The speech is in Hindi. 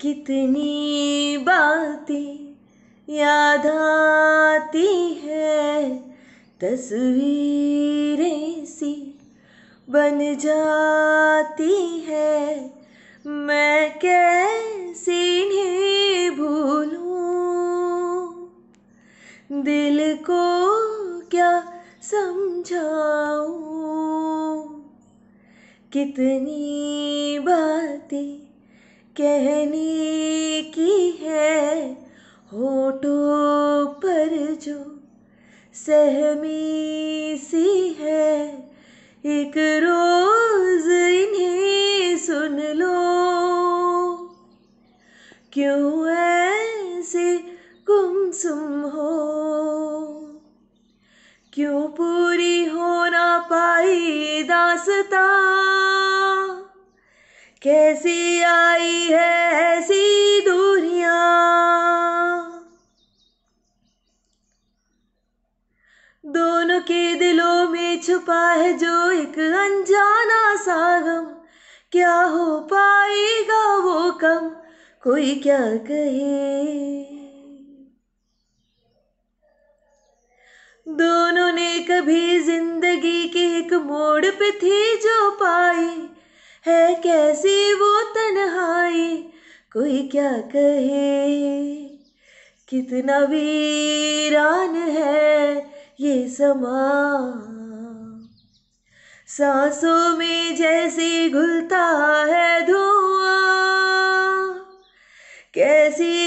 कितनी बातें याद आती है तस्वीरें सी बन जाती है मैं कैसे इन्हें भूलूं दिल को क्या समझाऊं कितनी बातें कहने की है होठों पर जो सहमी सी है एक रोज इन्हें सुन लो क्यों ऐसे गुमसुम हो क्यों पूरी हो ना पाई दासता कैसी आ दोनों के दिलों में छुपा है जो एक अनजाना सा गम क्या हो पाएगा वो कम कोई क्या कहे दोनों ने कभी जिंदगी के एक मोड़ पे थी जो पाई है कैसी वो तन्हाई कोई क्या कहे कितना वीरान है ये समा सांसों में जैसे घुलता है धुआं कैसी